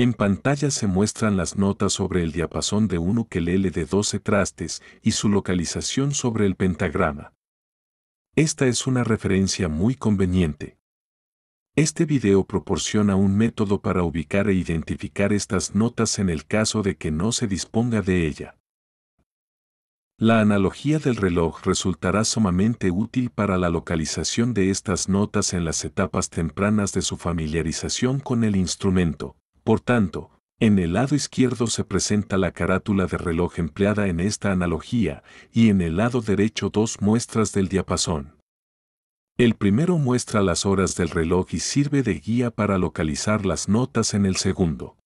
En pantalla se muestran las notas sobre el diapasón de un ukelele de 12 trastes y su localización sobre el pentagrama. Esta es una referencia muy conveniente. Este video proporciona un método para ubicar e identificar estas notas en el caso de que no se disponga de ella. La analogía del reloj resultará sumamente útil para la localización de estas notas en las etapas tempranas de su familiarización con el instrumento. Por tanto, en el lado izquierdo se presenta la carátula de reloj empleada en esta analogía y en el lado derecho dos muestras del diapasón. El primero muestra las horas del reloj y sirve de guía para localizar las notas en el segundo.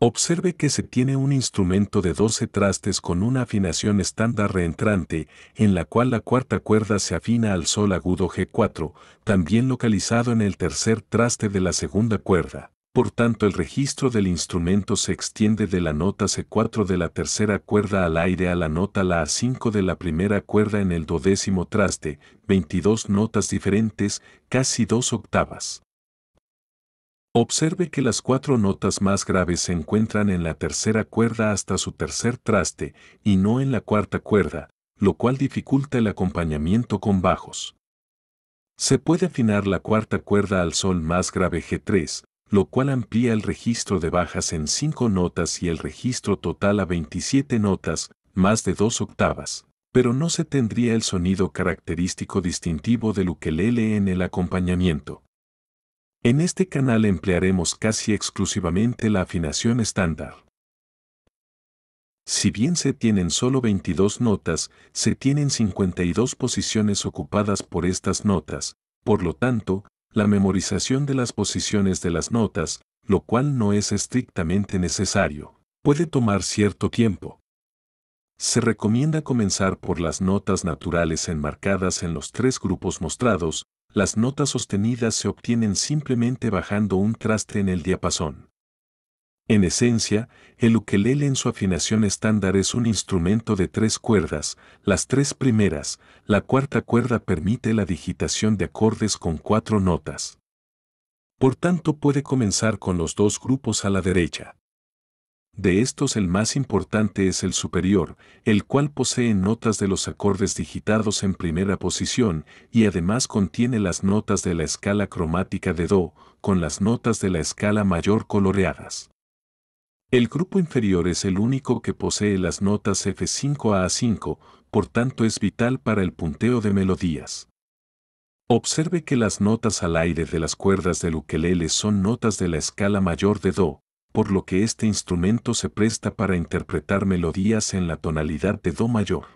Observe que se tiene un instrumento de 12 trastes con una afinación estándar reentrante, en la cual la cuarta cuerda se afina al sol agudo G4, también localizado en el tercer traste de la segunda cuerda. Por tanto, el registro del instrumento se extiende de la nota C4 de la tercera cuerda al aire a la nota La A5 de la primera cuerda en el dodécimo traste, 22 notas diferentes, casi dos octavas. Observe que las cuatro notas más graves se encuentran en la tercera cuerda hasta su tercer traste y no en la cuarta cuerda, lo cual dificulta el acompañamiento con bajos. Se puede afinar la cuarta cuerda al sol más grave G3, lo cual amplía el registro de bajas en cinco notas y el registro total a 27 notas, más de dos octavas, pero no se tendría el sonido característico distintivo del ukelele en el acompañamiento. En este canal emplearemos casi exclusivamente la afinación estándar. Si bien se tienen solo 22 notas, se tienen 52 posiciones ocupadas por estas notas, por lo tanto, la memorización de las posiciones de las notas, lo cual no es estrictamente necesario, puede tomar cierto tiempo. Se recomienda comenzar por las notas naturales enmarcadas en los tres grupos mostrados, las notas sostenidas se obtienen simplemente bajando un traste en el diapasón. En esencia, el ukelele en su afinación estándar es un instrumento de tres cuerdas, las tres primeras, la cuarta cuerda permite la digitación de acordes con cuatro notas. Por tanto puede comenzar con los dos grupos a la derecha. De estos el más importante es el superior, el cual posee notas de los acordes digitados en primera posición y además contiene las notas de la escala cromática de Do con las notas de la escala mayor coloreadas. El grupo inferior es el único que posee las notas F5 a A5, por tanto es vital para el punteo de melodías. Observe que las notas al aire de las cuerdas del ukelele son notas de la escala mayor de Do, por lo que este instrumento se presta para interpretar melodías en la tonalidad de Do mayor.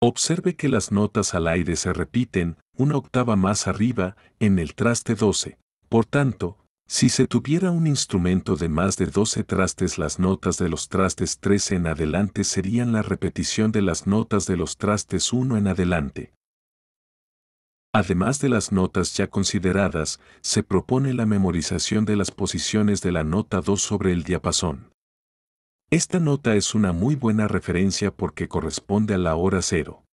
Observe que las notas al aire se repiten una octava más arriba en el traste 12. Por tanto, si se tuviera un instrumento de más de 12 trastes, las notas de los trastes 13 en adelante serían la repetición de las notas de los trastes 1 en adelante. Además de las notas ya consideradas, se propone la memorización de las posiciones de la nota 2 sobre el diapasón. Esta nota es una muy buena referencia porque corresponde a la hora cero.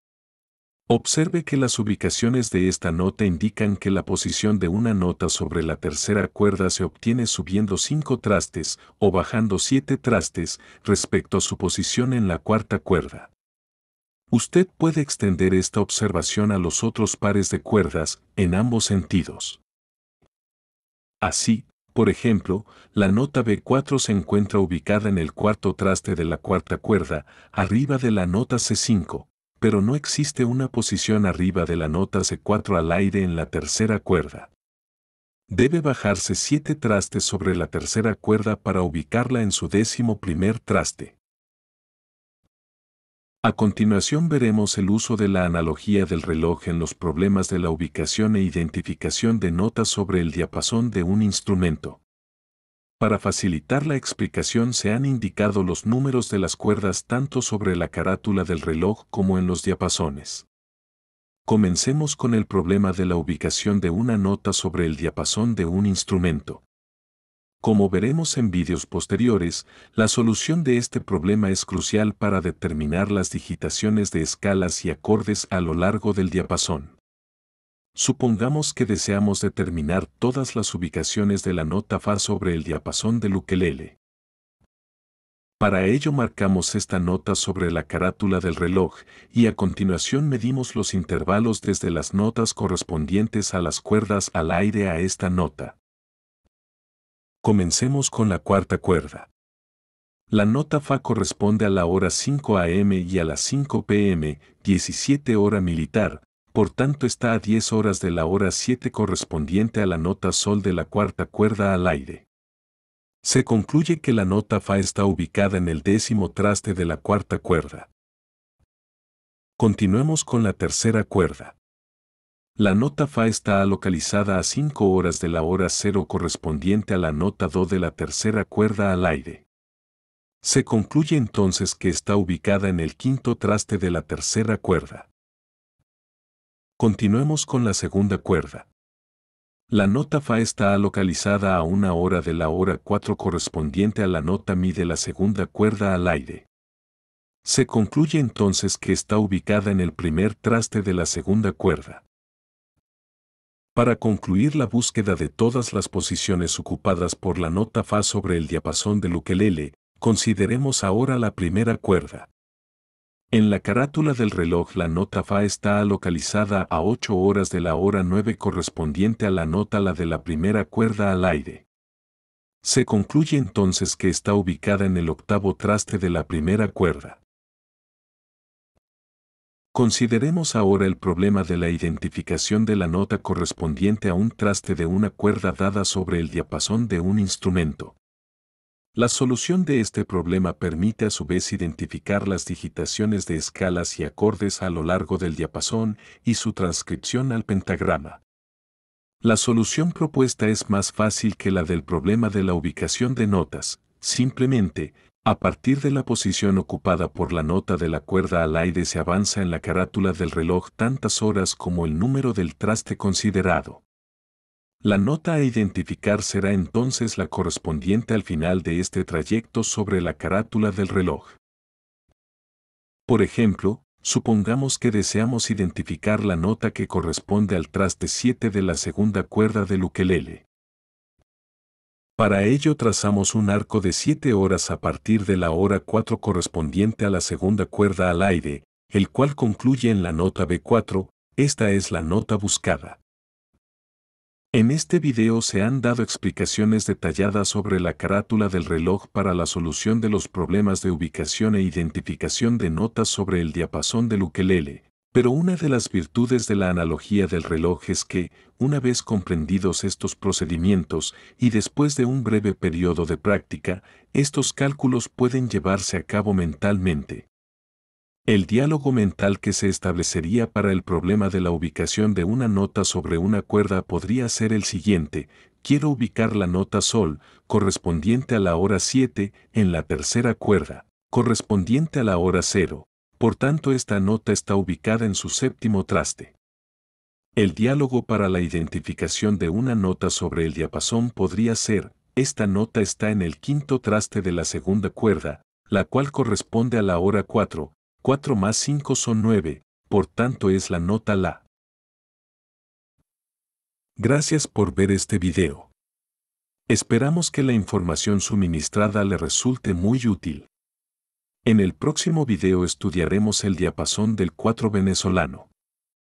Observe que las ubicaciones de esta nota indican que la posición de una nota sobre la tercera cuerda se obtiene subiendo 5 trastes o bajando 7 trastes respecto a su posición en la cuarta cuerda. Usted puede extender esta observación a los otros pares de cuerdas en ambos sentidos. Así, por ejemplo, la nota B4 se encuentra ubicada en el cuarto traste de la cuarta cuerda, arriba de la nota C5, pero no existe una posición arriba de la nota C4 al aire en la tercera cuerda. Debe bajarse siete trastes sobre la tercera cuerda para ubicarla en su décimo primer traste. A continuación veremos el uso de la analogía del reloj en los problemas de la ubicación e identificación de notas sobre el diapasón de un instrumento. Para facilitar la explicación se han indicado los números de las cuerdas tanto sobre la carátula del reloj como en los diapasones. Comencemos con el problema de la ubicación de una nota sobre el diapasón de un instrumento. Como veremos en vídeos posteriores, la solución de este problema es crucial para determinar las digitaciones de escalas y acordes a lo largo del diapasón. Supongamos que deseamos determinar todas las ubicaciones de la nota Fa sobre el diapasón del ukelele. Para ello marcamos esta nota sobre la carátula del reloj y a continuación medimos los intervalos desde las notas correspondientes a las cuerdas al aire a esta nota. Comencemos con la cuarta cuerda. La nota Fa corresponde a la hora 5 am y a las 5 pm, 17 hora militar, por tanto está a 10 horas de la hora 7 correspondiente a la nota Sol de la cuarta cuerda al aire. Se concluye que la nota Fa está ubicada en el décimo traste de la cuarta cuerda. Continuemos con la tercera cuerda. La nota Fa está localizada a 5 horas de la hora 0 correspondiente a la nota Do de la tercera cuerda al aire. Se concluye entonces que está ubicada en el quinto traste de la tercera cuerda. Continuemos con la segunda cuerda. La nota Fa está localizada a una hora de la hora 4 correspondiente a la nota Mi de la segunda cuerda al aire. Se concluye entonces que está ubicada en el primer traste de la segunda cuerda para concluir la búsqueda de todas las posiciones ocupadas por la nota Fa sobre el diapasón del ukelele, consideremos ahora la primera cuerda. En la carátula del reloj la nota Fa está localizada a 8 horas de la hora 9 correspondiente a la nota La de la primera cuerda al aire. Se concluye entonces que está ubicada en el octavo traste de la primera cuerda. Consideremos ahora el problema de la identificación de la nota correspondiente a un traste de una cuerda dada sobre el diapasón de un instrumento. La solución de este problema permite a su vez identificar las digitaciones de escalas y acordes a lo largo del diapasón y su transcripción al pentagrama. La solución propuesta es más fácil que la del problema de la ubicación de notas, simplemente, a partir de la posición ocupada por la nota de la cuerda al aire se avanza en la carátula del reloj tantas horas como el número del traste considerado. La nota a identificar será entonces la correspondiente al final de este trayecto sobre la carátula del reloj. Por ejemplo, supongamos que deseamos identificar la nota que corresponde al traste 7 de la segunda cuerda de ukelele. Para ello trazamos un arco de 7 horas a partir de la hora 4 correspondiente a la segunda cuerda al aire, el cual concluye en la nota B4, esta es la nota buscada. En este video se han dado explicaciones detalladas sobre la carátula del reloj para la solución de los problemas de ubicación e identificación de notas sobre el diapasón del ukelele, pero una de las virtudes de la analogía del reloj es que, una vez comprendidos estos procedimientos y después de un breve periodo de práctica, estos cálculos pueden llevarse a cabo mentalmente. El diálogo mental que se establecería para el problema de la ubicación de una nota sobre una cuerda podría ser el siguiente, quiero ubicar la nota sol, correspondiente a la hora 7, en la tercera cuerda, correspondiente a la hora 0, por tanto esta nota está ubicada en su séptimo traste. El diálogo para la identificación de una nota sobre el diapasón podría ser, esta nota está en el quinto traste de la segunda cuerda, la cual corresponde a la hora 4, 4 más 5 son 9, por tanto es la nota La. Gracias por ver este video. Esperamos que la información suministrada le resulte muy útil. En el próximo video estudiaremos el diapasón del 4 venezolano.